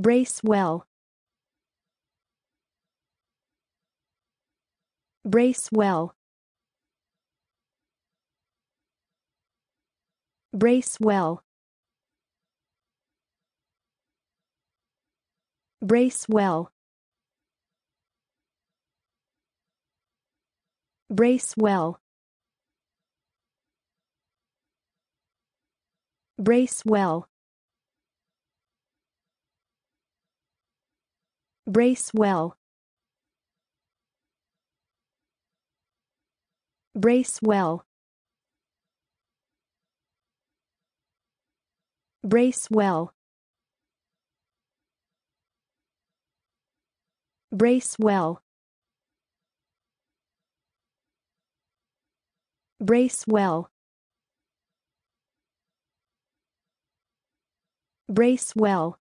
Brace well. Brace well. Brace well. Brace well. Brace well. Brace well. Brace well. Brace well. Brace well. Brace well. Brace well. Brace well.